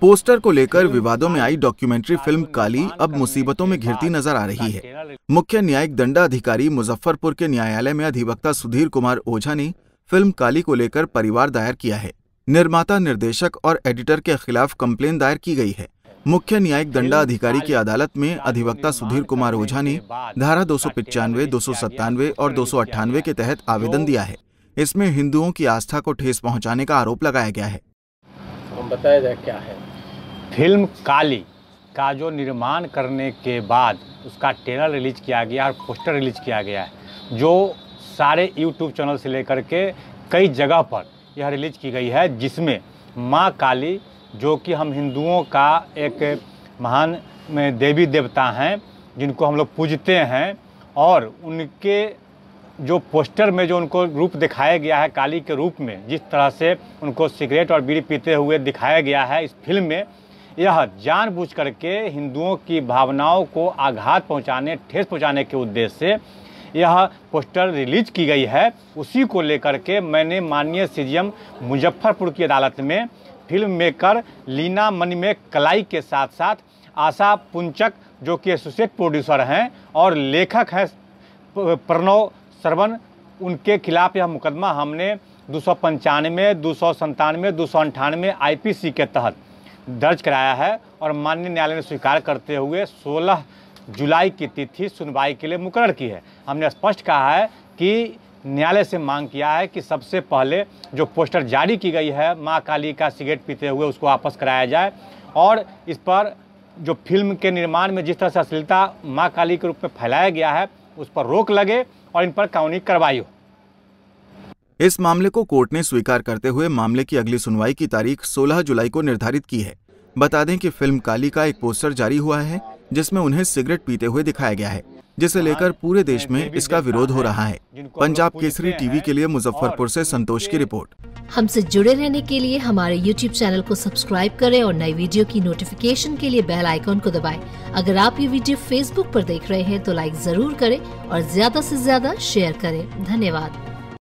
Poster को लेकर विवादों में आई डॉक्यूमेंट्री फिल्म काली अब मुसीबतों में घिरती नजर आ रही है मुख्य न्यायिक दंडाधिकारी मुजफ्फरपुर के न्यायालय में अधिवक्ता सुधीर कुमार ओझा ने फिल्म काली को लेकर परिवार दायर किया है निर्माता निर्देशक और एडिटर के खिलाफ कम्प्लेन दायर की गई है मुख्य न्यायिक दंडाधिकारी की अदालत में अधिवक्ता सुधीर कुमार ओझा ने धारा दो सौ पिचानवे दो सौ सत्तानवे और दो सौ अट्ठानवे के तहत आवेदन दिया है इसमें हिंदुओं की आस्था को ठेस पहुंचाने का आरोप लगाया गया है बताया जाए क्या है फिल्म काली का जो निर्माण करने के बाद उसका ट्रेलर रिलीज किया गया और पोस्टर रिलीज किया गया है जो सारे यूट्यूब चैनल से लेकर के कई जगह पर यह रिलीज की गई है जिसमें माँ काली जो कि हम हिंदुओं का एक महान देवी देवता हैं जिनको हम लोग पूजते हैं और उनके जो पोस्टर में जो उनको रूप दिखाया गया है काली के रूप में जिस तरह से उनको सिगरेट और बीड़ी पीते हुए दिखाया गया है इस फिल्म में यह जानबूझ करके हिंदुओं की भावनाओं को आघात पहुंचाने ठेस पहुंचाने के उद्देश्य से यह पोस्टर रिलीज की गई है उसी को लेकर के मैंने माननीय सी मुजफ्फरपुर की अदालत में फिल्म मेकर लीना मनी में कलाई के साथ साथ आशा पुंचक जो कि एसोसिएट प्रोड्यूसर हैं और लेखक हैं प्रणव श्रवण उनके खिलाफ यह मुकदमा हमने दो सौ पंचानवे दो सौ संतानवे दो सौ अंठानवे आई के तहत दर्ज कराया है और माननीय न्यायालय ने स्वीकार करते हुए 16 जुलाई की तिथि सुनवाई के लिए मुकर की है हमने स्पष्ट कहा है कि न्यायालय से मांग किया है कि सबसे पहले जो पोस्टर जारी की गई है माँ काली का सिगरेट पीते हुए उसको वापस कराया जाए और इस पर जो फिल्म के निर्माण में जिस तरह से अश्लीलता माँ काली के रूप में फैलाया गया है उस पर रोक लगे और इन पर कानूनी कार्रवाई हो इस मामले को कोर्ट ने स्वीकार करते हुए मामले की अगली सुनवाई की तारीख 16 जुलाई को निर्धारित की है बता दें कि फिल्म काली का एक पोस्टर जारी हुआ है जिसमें उन्हें सिगरेट पीते हुए दिखाया गया है जिसे लेकर पूरे देश में इसका विरोध हो रहा है पंजाब केसरी टीवी के लिए मुजफ्फरपुर से संतोष की रिपोर्ट हमसे जुड़े रहने के लिए हमारे यूट्यूब चैनल को सब्सक्राइब करें और नई वीडियो की नोटिफिकेशन के लिए बेल आइकॉन को दबाएं। अगर आप ये वीडियो फेसबुक पर देख रहे हैं तो लाइक जरूर करें और ज्यादा से ज्यादा शेयर करें धन्यवाद